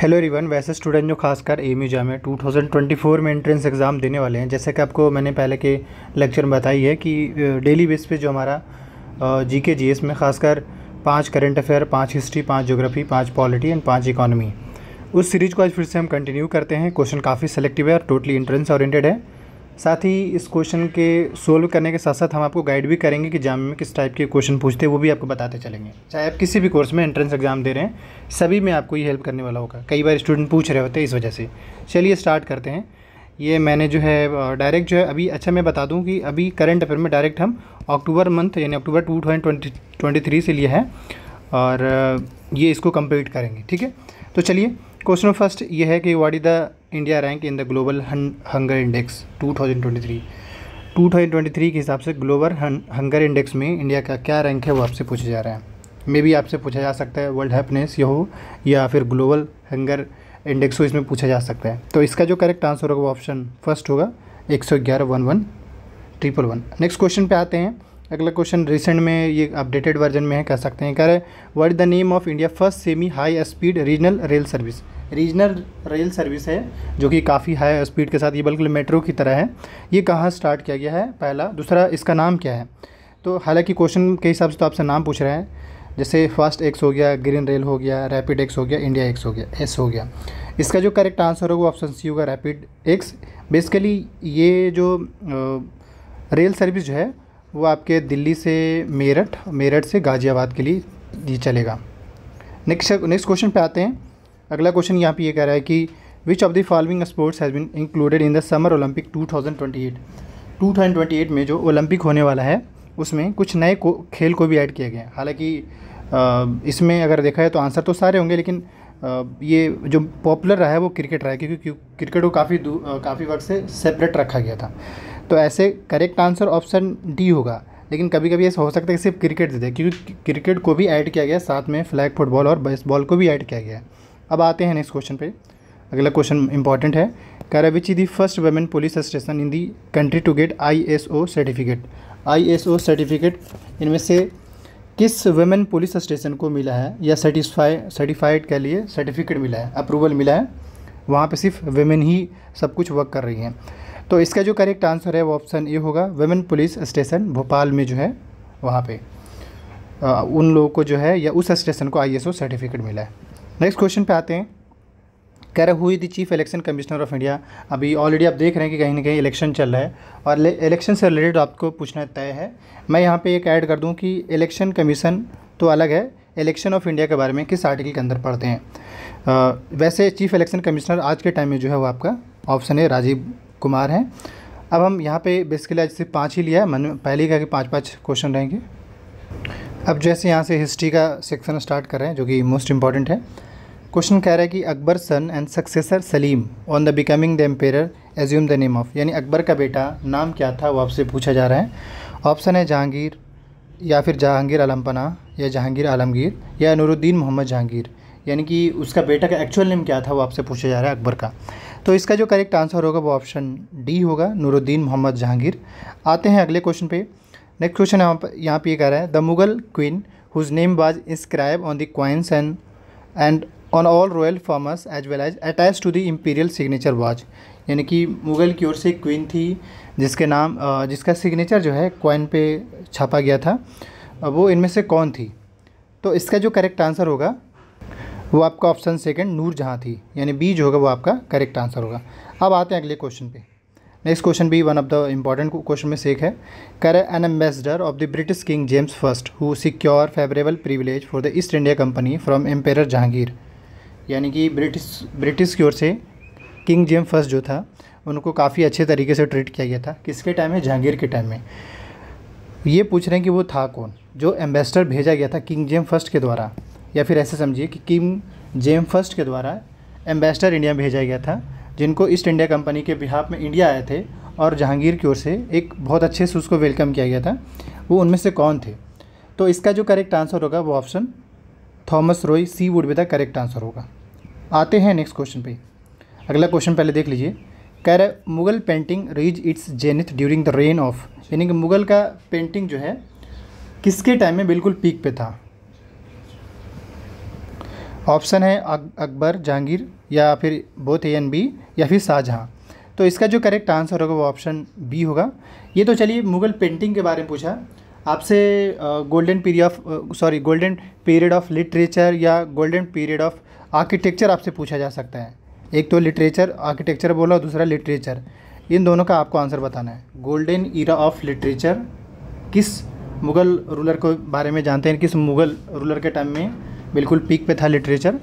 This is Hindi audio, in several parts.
हेलो रिवन वैसे स्टूडेंट जो खासकर एम यू जाम है टू थाउजेंड ट्वेंटी फ़ोर में एंट्रेंस एग्ज़ाम देने वाले हैं जैसे कि आपको मैंने पहले के लेक्चर में बताई है कि डेली बेस पे जो हमारा जी के जी एस में खासकर पाँच करेंट अफेयर पाँच हिस्ट्री पाँच जोग्राफी पाँच पॉलिटी एंड पाँच इकोनॉमी उस सीरीज़ को आज फिर से हम कंटिन्यू करते हैं क्वेश्चन काफ़ी सेलेक्टिव है और टोटली एंट्रेंस ऑरेंटेड है साथ ही इस क्वेश्चन के सोल्व करने के साथ साथ हम आपको गाइड भी करेंगे कि एग्जाम में किस टाइप के क्वेश्चन पूछते हैं वो भी आपको बताते चलेंगे चाहे आप किसी भी कोर्स में एंट्रेंस एग्जाम दे रहे हैं सभी में आपको ये हेल्प करने वाला होगा कई बार स्टूडेंट पूछ रहे होते हैं इस वजह से चलिए स्टार्ट करते हैं ये मैंने जो है डायरेक्ट जो है अभी अच्छा मैं बता दूँ कि अभी करंट अफेयर में डायरेक्ट हम अक्टूबर मंथ यानी अक्टूबर टू ट्वेंटी थ्री से लिया है और ये इसको कंप्लीट करेंगे ठीक है तो चलिए क्वेश्चन फर्स्ट ये है कि what is the India rank in the Global Hunger Index 2023 2023 के हिसाब से ग्लोबल हंगर इंडेक्स में इंडिया का क्या रैंक है वो आपसे पूछा जा रहा है मे बी आपसे पूछा जा सकता है वर्ल्ड हैप्पीनेस ये हो या फिर ग्लोबल हंगर इंडेक्स हो इसमें पूछा जा सकता है तो इसका जो करेक्ट आंसर होगा वो ऑप्शन फर्स्ट होगा एक सौ ग्यारह one one triple one next question पे आते हैं अगला क्वेश्चन रिसेंट में ये अपडेटेड वर्जन में है कह सकते हैं कह रहे what the name of India first semi high speed regional rail service regional rail service है जो कि काफ़ी हाई स्पीड के साथ ये बल्कि मेट्रो की तरह है ये कहाँ स्टार्ट किया गया है पहला दूसरा इसका नाम क्या है तो हालांकि क्वेश्चन के हिसाब से तो आपसे नाम पूछ रहे हैं जैसे फास्ट एक्स हो गया ग्रीन रेल हो गया रैपिड एक्स हो गया इंडिया एक्स हो गया एस हो गया इसका जो करेक्ट आंसर होगा वो ऑप्शन सी होगा रैपिड एक्स बेसिकली ये जो रेल सर्विस जो है वो आपके दिल्ली से मेरठ मेरठ से गाज़ियाबाद के लिए ये चलेगा नेक्स्ट नेक्स्ट क्वेश्चन पे आते हैं अगला क्वेश्चन यहाँ पे ये कह रहा है कि which of the following sports has been included in the summer Olympic 2028 2028 में जो ओलंपिक होने वाला है उसमें कुछ नए को खेल को भी ऐड किया गया है हालाँकि इसमें अगर देखा जाए तो आंसर तो सारे होंगे लेकिन ये जो पॉपुलर रहा है वो क्रिकेट रहा है क्योंकि क्रिकेट को काफ़ी काफ़ी वक्त से सेपरेट रखा गया था तो ऐसे करेक्ट आंसर ऑप्शन डी होगा लेकिन कभी कभी ऐसा हो सकता है कि सिर्फ क्रिकेट दे दे क्योंकि क्रिकेट को भी ऐड किया गया साथ में फ्लैग फुटबॉल और बेसबॉल को भी ऐड किया गया अब आते हैं नेक्स्ट क्वेश्चन पे अगला क्वेश्चन इंपॉर्टेंट है कैरा the first women police station in the country to get I S O certificate I S O certificate इनमें से किस वेमेन पुलिस स्टेशन को मिला है या सर्टिसफाई सर्टिफाइड के लिए सर्टिफिकेट मिला है अप्रूवल मिला है वहाँ पे सिर्फ वेमेन ही सब कुछ वर्क कर रही हैं तो इसका जो करेक्ट आंसर है वो ऑप्शन ए होगा वेमेन पुलिस स्टेशन भोपाल में जो है वहाँ पे आ, उन लोगों को जो है या उस स्टेशन को आईएसओ सर्टिफिकेट मिला है नेक्स्ट क्वेश्चन पे आते हैं कह रहे हुई the chief election commissioner of India अभी ऑलरेडी आप देख रहे हैं कि कहीं ना कहीं इलेक्शन चल रहा है और इलेक्शन से रिलेटेड आपको पूछना तय है मैं यहाँ पर एक ऐड कर दूँ कि इलेक्शन कमीशन तो अलग है इलेक्शन ऑफ इंडिया के बारे में किस आर्टिकल के अंदर पढ़ते हैं आ, वैसे चीफ इलेक्शन कमिश्नर आज के टाइम में जो है वो आपका ऑप्शन है राजीव कुमार हैं अब हम यहाँ पे बेसिकली आज सिर्फ पाँच ही लिया है मन पहले का कि पाँच पाँच क्वेश्चन रहेंगे अब जैसे यहाँ से हिस्ट्री का सेक्शन स्टार्ट कर रहे हैं जो कि मोस्ट इम्पॉर्टेंट है क्वेश्चन कह रहा है कि Akbar son and successor Salim on the becoming the emperor assume the name of यानी अकबर का बेटा नाम क्या था वो आपसे पूछा जा रहा है ऑप्शन है जहांगीर या फिर जहांगीर आलमपना या जहांगीर आलमगीर या नूरुद्दीन मोहम्मद जहांगीर यानी कि उसका बेटा का एक्चुअल नेम क्या था वो आपसे पूछा जा रहा है अकबर का तो इसका जो करेक्ट आंसर होगा वो ऑप्शन डी होगा नूरुद्दीन मोहम्मद जहांगीर आते हैं अगले क्वेश्चन पे नेक्स्ट क्वेश्चन यहाँ पर यहाँ पर ये कह रहा है the Mughal queen whose name was inscribe on the coins and and on all royal farmers as well as attach to the imperial signature watch यानी कि मुगल की ओर से क्वीन थी जिसके नाम जिसका सिग्नेचर जो है क्वाइन पे छापा गया था वो इनमें से कौन थी तो इसका जो करेक्ट आंसर होगा वो आपका ऑप्शन सेकंड नूर जहाँ थी यानी बी जो होगा वो आपका करेक्ट आंसर होगा अब आते हैं अगले क्वेश्चन पे नेक्स्ट क्वेश्चन भी one of the important question में से एक है कर an ambassador of the British king James first who secure favourable privilege for the East India Company from emperor Jahangir यानी कि ब्रिटिश ब्रिटिश की ओर से किंग जेम्स फर्स्ट जो था उनको काफ़ी अच्छे तरीके से ट्रीट किया गया था किसके टाइम में जहांगीर के टाइम में ये पूछ रहे हैं कि वो था कौन जो एम्बेसडर भेजा गया था किंग जेम फर्स्ट के द्वारा या फिर ऐसे समझिए कि किम जेम फर्स्ट के द्वारा एम्बेसडर इंडिया भेजा गया था जिनको ईस्ट इंडिया कंपनी के बिहाफ में इंडिया आए थे और जहांगीर की ओर से एक बहुत अच्छे से उसको वेलकम किया गया था वो उनमें से कौन थे तो इसका जो करेक्ट आंसर होगा वो option Thomas Roe C would be the correct answer होगा आते हैं नेक्स्ट क्वेश्चन पे अगला क्वेश्चन पहले देख लीजिए कह रहे Mughal painting reach its zenith during the reign of यानी कि मुगल का पेंटिंग जो है किसके टाइम में बिल्कुल पीक पे था ऑप्शन है अकबर जहांगीर या फिर बोथ ए एन बी या फिर शाहजहाँ तो इसका जो करेक्ट आंसर होगा वो ऑप्शन बी होगा ये तो चलिए मुगल पेंटिंग के बारे में पूछा आपसे golden period of sorry golden period of literature या गोल्डन पीरियड ऑफ आर्किटेक्चर आपसे पूछा जा सकता है एक तो लिटरेचर आर्किटेक्चर बोला दूसरा लिटरेचर इन दोनों का आपको आंसर बताना है गोल्डन ईरा ऑफ लिटरेचर किस मुग़ल रूलर के बारे में जानते हैं किस मुग़ल रूलर के टाइम में बिल्कुल पीक पे था लिटरेचर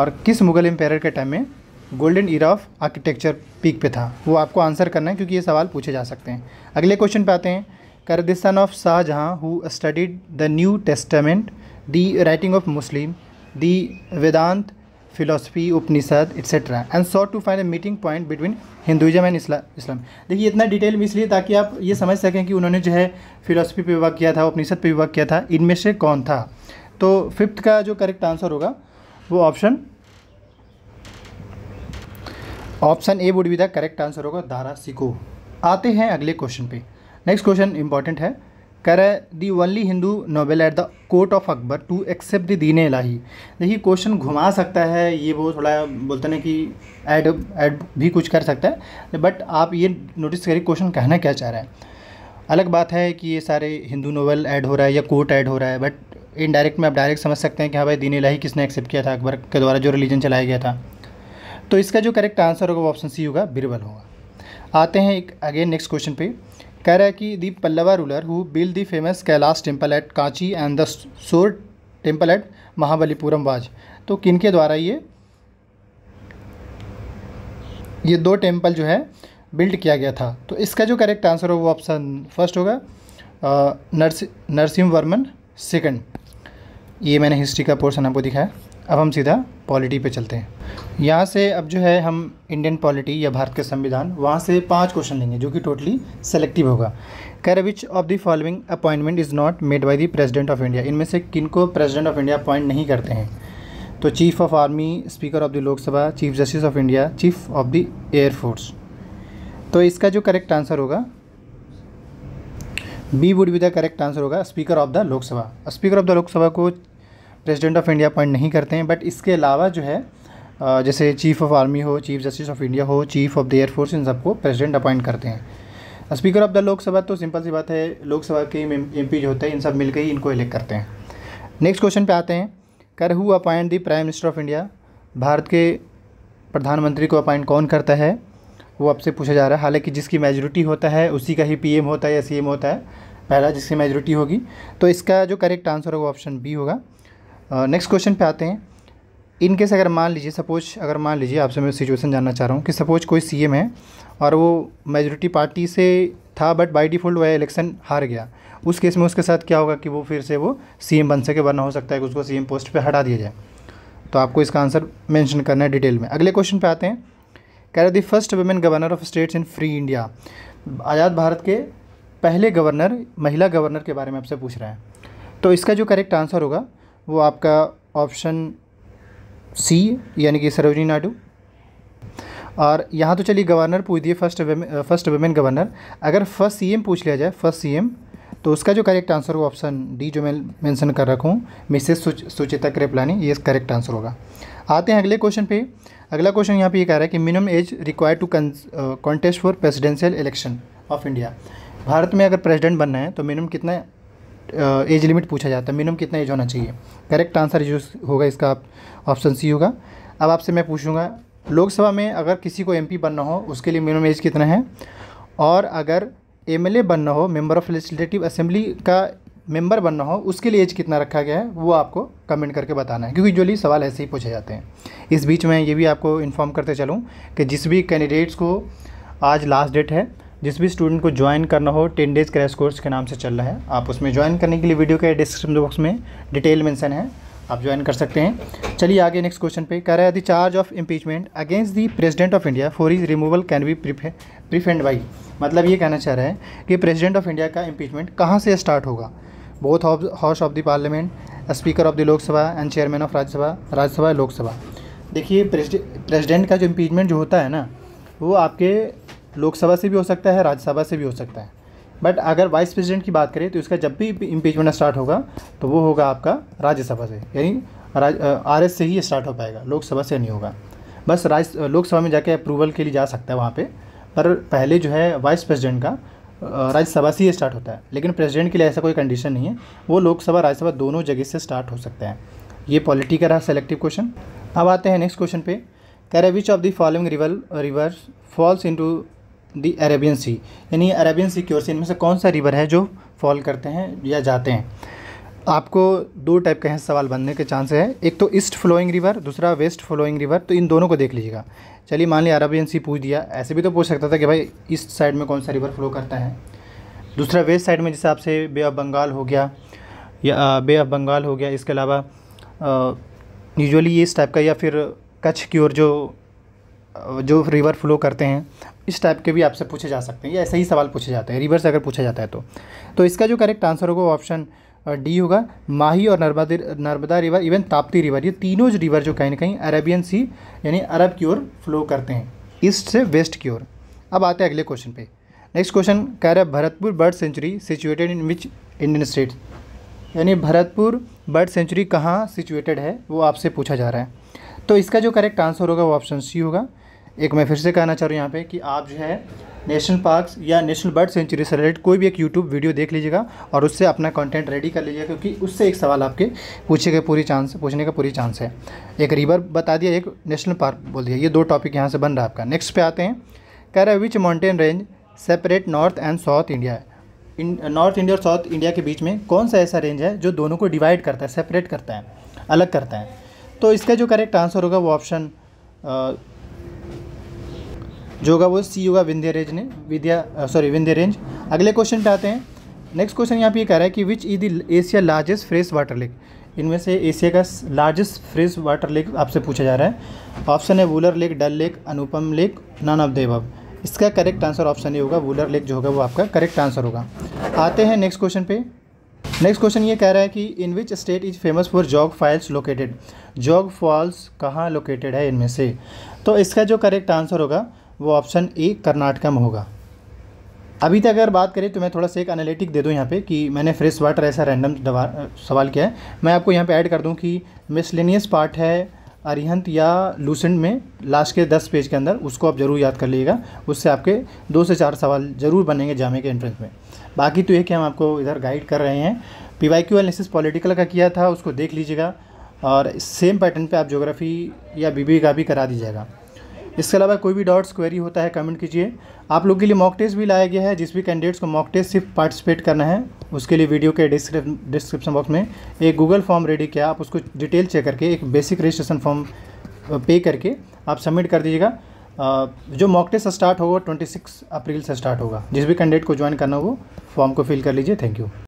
और किस मुग़ल एम्पायर के टाइम में golden era of architecture peak पे था वो आपको आंसर करना है क्योंकि ये सवाल पूछे जा सकते हैं अगले क्वेश्चन पे आते हैं करदिस्तान of Shah Jahan who studied the New Testament the writing of Muslim the Vedanta philosophy Upanishad etcetera and sought to find a meeting point between Hinduism and Islam देखिए इतना डिटेल में इसलिए ताकि आप ये समझ सकें कि उन्होंने जो है फिलोसफी पे विवाह किया था उपनिषद पे विवाह किया था इनमें से कौन था तो फिफ्थ का जो करेक्ट आंसर होगा वो option option A would be the correct answer होगा धारा सिको आते हैं अगले क्वेश्चन पे नेक्स्ट क्वेश्चन इंपॉर्टेंट है कर the only Hindu noble at the court of Akbar to accept the Din Ilahi देखिए क्वेश्चन घुमा सकता है ये वो थोड़ा बोलते ना कि ऐड ऐड भी कुछ कर सकता है बट आप ये नोटिस करिए क्वेश्चन कहना क्या चाह रहा है अलग बात है कि ये सारे हिंदू नोवेल ऐड हो रहा है या कोर्ट ऐड हो रहा है बट इनडायरेक्ट में आप डायरेक्ट समझ सकते हैं कि हाँ भाई दीन इलाही किसने एक्सेप्ट किया था अकबर के द्वारा जो रिलीजन चलाया गया था तो इसका जो करेक्ट आंसर होगा वो ऑप्शन सी होगा बिरबल होगा आते हैं एक अगेन नेक्स्ट क्वेश्चन पे कह रहा है कि the Pallava ruler who build the famous Kailash temple at Kanchi and the shore temple at Mahabalipuram was तो किन के द्वारा ये ये दो टेम्पल जो है बिल्ड किया गया था तो इसका जो करेक्ट आंसर होगा वो ऑप्शन फर्स्ट होगा नरसिंह वर्मन सेकंड ये मैंने हिस्ट्री का पोर्सन आपको दिखाया अब हम सीधा पॉलिटी पे चलते हैं यहाँ से अब जो है हम इंडियन पॉलिटी या भारत के संविधान वहाँ से पांच क्वेश्चन लेंगे जो कि टोटली सेलेक्टिव होगा कैर which of the following appointment is not made by the president of India इनमें से किन को प्रेसिडेंट ऑफ इंडिया अपॉइंट नहीं करते हैं तो chief of army speaker of the Lok Sabha chief justice of India chief of the air force तो इसका जो करेक्ट आंसर होगा B would be the correct answer होगा speaker of the Lok Sabha speaker of the Lok Sabha को प्रेसिडेंट ऑफ इंडिया अपॉइंट नहीं करते हैं बट इसके अलावा जो है जैसे चीफ़ ऑफ आर्मी हो चीफ जस्टिस ऑफ इंडिया हो चीफ ऑफ द एयरफोर्स इन सबको प्रेसिडेंट अपॉइंट करते हैं स्पीकर ऑफ द लोकसभा तो सिंपल सी बात है लोकसभा के एम जो होते हैं इन सब मिलकर ही इनको इलेक्ट करते हैं नेक्स्ट क्वेश्चन पे आते हैं कर who appoint the prime minister of India Bharat के प्रधानमंत्री को अपॉइंट कौन करता है वो आपसे पूछा जा रहा है हालांकि जिसकी मेजोरिटी होता है उसी का ही एम होता है या एम होता है पहला जिसकी मेजोरिटी होगी तो इसका जो करेक्ट आंसर होगा ऑप्शन बी होगा नेक्स्ट क्वेश्चन पे आते हैं इन केस अगर मान लीजिए सपोज अगर मान लीजिए आपसे मैं सिचुएशन जानना चाह रहा हूँ कि सपोज कोई सी है और वो मेजोरिटी पार्टी से था बट बाई डिफ़ॉल्ट वह इलेक्शन हार गया उस केस में उसके साथ क्या होगा कि वो फिर से वो सीएम बन सके वरना हो सकता है कि उसको सीएम पोस्ट पे हटा दिया जाए तो आपको इसका आंसर मेंशन करना है डिटेल में अगले क्वेश्चन पे आते हैं कह रहे the first women governor of states in free India आज़ाद भारत के पहले गवर्नर महिला गवर्नर के बारे में आपसे पूछ रहा है तो इसका जो करेक्ट आंसर होगा वो आपका ऑप्शन सी यानी कि सरोजनी नायडू और यहाँ तो चलिए गवर्नर पूछ दिए फर्स्ट फर्स्ट वेमेन गवर्नर अगर फर्स्ट सीएम पूछ लिया जाए फर्स्ट सीएम तो उसका जो करेक्ट आंसर होगा ऑप्शन डी जो मैं मेंशन कर रखा हूँ मिसेस सुचिता कृपलानी ये करेक्ट आंसर होगा आते हैं अगले क्वेश्चन पे अगला क्वेश्चन यहाँ पे ये कह रहा है कि minimum age require to contest for presidential election of India Bharat में अगर प्रेसिडेंट बनना है तो मिनिमम कितना एज uh, लिमिट पूछा जाता है मिनिमम कितना एज होना चाहिए करेक्ट आंसर जो होगा इसका ऑप्शन सी होगा अब आपसे मैं पूछूंगा लोकसभा में अगर किसी को एमपी बनना हो उसके लिए मिनिमम एज कितना है और अगर एमएलए बनना हो मेंबर ऑफ लेजिस्लेटिव असेंबली का मेंबर बनना हो उसके लिए एज कितना रखा गया है वो आपको कमेंट करके बताना है क्योंकि जो सवाल ऐसे ही पूछे जाते हैं इस बीच में ये भी आपको इन्फॉर्म करते चलूँ कि जिस भी कैंडिडेट्स को आज लास्ट डेट है जिस भी स्टूडेंट को ज्वाइन करना हो टेन डेज़ क्रैश कोर्स के नाम से चल रहा है आप उसमें ज्वाइन करने के लिए वीडियो के डिस्क्रिप्शन बॉक्स में डिटेल मेंशन है आप ज्वाइन कर सकते हैं चलिए आगे नेक्स्ट क्वेश्चन पे कह रहा है the charge of impeachment against the president of India for his removal can be preferred by मतलब ये कहना चाह रहा है कि प्रेजिडेंट ऑफ इंडिया का इम्पीचमेंट कहाँ से स्टार्ट होगा both house of the parliament speaker of the Lok Sabha and chairman of Rajya Sabha Rajya Sabha Lok Sabha देखिए प्रेसिडेंट का जो इम्पीचमेंट जो होता है ना वो आपके लोकसभा से भी हो सकता है राज्यसभा से भी हो सकता है बट अगर वाइस प्रेसिडेंट की बात करें तो इसका जब भी इम्पीचमेंट स्टार्ट होगा तो वो होगा आपका राज्यसभा से यानी आर एस से ही स्टार्ट हो पाएगा लोकसभा से नहीं होगा बस राज्य लोकसभा में जाके अप्रूवल के लिए जा सकता है वहाँ पे पर पहले जो है वाइस प्रेसिडेंट का राज्यसभा से ही स्टार्ट होता है लेकिन प्रेसिडेंट के लिए ऐसा कोई कंडीशन नहीं है वो लोकसभा राज्यसभा दोनों जगह से स्टार्ट हो सकते हैं ये पॉलिटी का रहा सेलेक्टिव क्वेश्चन अब आते हैं नेक्स्ट क्वेश्चन पे कैरे which of the following river rivers falls into the Arabian sea यानी अरेबियन सी की ओर से इनमें से कौन सा रिवर है जो फॉल करते हैं या जाते हैं आपको दो टाइप के हैं सवाल बनने के चांस है एक तो ईस्ट फ्लोइंग रिवर दूसरा वेस्ट फ्लोइंग रिवर तो इन दोनों को देख लीजिएगा चलिए मान लिया अरेबियन सी पूछ दिया ऐसे भी तो पूछ सकता था कि भाई ईस्ट साइड में कौन सा रिवर फ्लो करता है दूसरा वेस्ट साइड में जैसे आपसे बे ऑफ बंगाल हो गया या बे ऑफ बंगाल हो गया इसके अलावा यूजली इस टाइप का या फिर कच्छ की ओर जो जो रिवर फ्लो करते हैं इस टाइप के भी आपसे पूछे जा सकते हैं या ऐसे ही सवाल पूछे जाते हैं रिवर से अगर पूछा जाता है तो तो इसका जो करेक्ट आंसर होगा वो ऑप्शन डी होगा माही और Narmada Narmada river even Tapti river ये तीनों जो रिवर जो कहीं ना कहीं अरेबियन सी यानी अरब की ओर फ्लो करते हैं ईस्ट से वेस्ट की ओर अब आते हैं अगले क्वेश्चन पे नेक्स्ट क्वेश्चन कह रहा है Bharatpur bird sanctuary situated in which Indian state यानी भरतपुर बर्ड सेंचुरी कहाँ सिचुएटेड है वो आपसे पूछा जा रहा है तो इसका जो करेक्ट आंसर होगा वो ऑप्शन सी होगा एक मैं फिर से कहना चाह रहा हूँ यहाँ पे कि आप जो है नेशनल पार्क्स या नेशनल बर्ड सेंचुरी से रिलेटेड कोई भी एक यूट्यूब वीडियो देख लीजिएगा और उससे अपना कंटेंट रेडी कर लीजिएगा क्योंकि उससे एक सवाल आपके पूछे के पूरी चांस पूछने का पूरी चांस है एक रिवर बता दिया एक नेशनल पार्क बोल दिया ये दो टॉपिक यहाँ से बन रहा है आपका नेक्स्ट पे आते हैं कह रहे which mountain range separate north and south India north India और साउथ इंडिया के बीच में कौन सा ऐसा रेंज है जो दोनों को डिवाइड करता है सेपरेट करता है अलग करता है तो इसका जो करेक्ट आंसर होगा वो ऑप्शन जो होगा वो सी होगा विंध्य रेंज ने विद्या सॉरी विंध्य रेंज अगले क्वेश्चन पे आते हैं नेक्स्ट क्वेश्चन यहाँ पे ये कह रहा है कि which is the Asia largest fresh water lake इनमें से एशिया का लार्जेस्ट फ्रेश वाटर लेक आपसे पूछा जा रहा है ऑप्शन है Wular lake Dal lake Anupam lake none of देव इसका करेक्ट आंसर ऑप्शन ये होगा वूलर लेक जो होगा वो आपका करेक्ट आंसर होगा आते हैं नेक्स्ट क्वेश्चन पे नेक्स्ट क्वेश्चन ये कह रहा है कि in which state is famous for Jog falls located Jog falls कहाँ लोकेटेड है इनमें से तो इसका जो करेक्ट आंसर होगा वो ऑप्शन ए कर्नाटका में होगा अभी तक अगर बात करें तो मैं थोड़ा सा एक एनालिटिक दे दूँ यहाँ पे कि मैंने फ्रेश वाटर ऐसा रैंडम सवाल किया है मैं आपको यहाँ पे ऐड कर दूँ कि मिसलिनियस पार्ट है अरिहंत या लूसेंट में लास्ट के दस पेज के अंदर उसको आप ज़रूर याद कर लीजिएगा उससे आपके दो से चार सवाल ज़रूर बनेंगे जामे के एंट्रेंस में बाकी तो ये कि हम आपको इधर गाइड कर रहे हैं P Y Q analysis political का किया था उसको देख लीजिएगा और सेम पैटर्न पे आप ज्योग्राफी या बीबी का भी करा दीजिएगा इसके अलावा कोई भी डाउट्स क्वेरी होता है कमेंट कीजिए आप लोग के लिए मॉक टेस्ट भी लाया गया है जिस भी कैंडिडेट्स को मॉक टेस्ट सिर्फ पार्टिसिपेट करना है उसके लिए वीडियो के डिस्क्रिप्शन बॉक्स में एक गूगल फॉर्म रेडी किया आप उसको डिटेल चेक करके एक बेसिक रजिस्ट्रेशन फॉर्म पे करके आप सबमिट कर दीजिएगा जो मॉक टेस्ट स्टार्ट होगा 26 अप्रैल से स्टार्ट होगा जिस भी कैंडिडेट को ज्वाइन करना हो फॉर्म को फिल कर लीजिए थैंक यू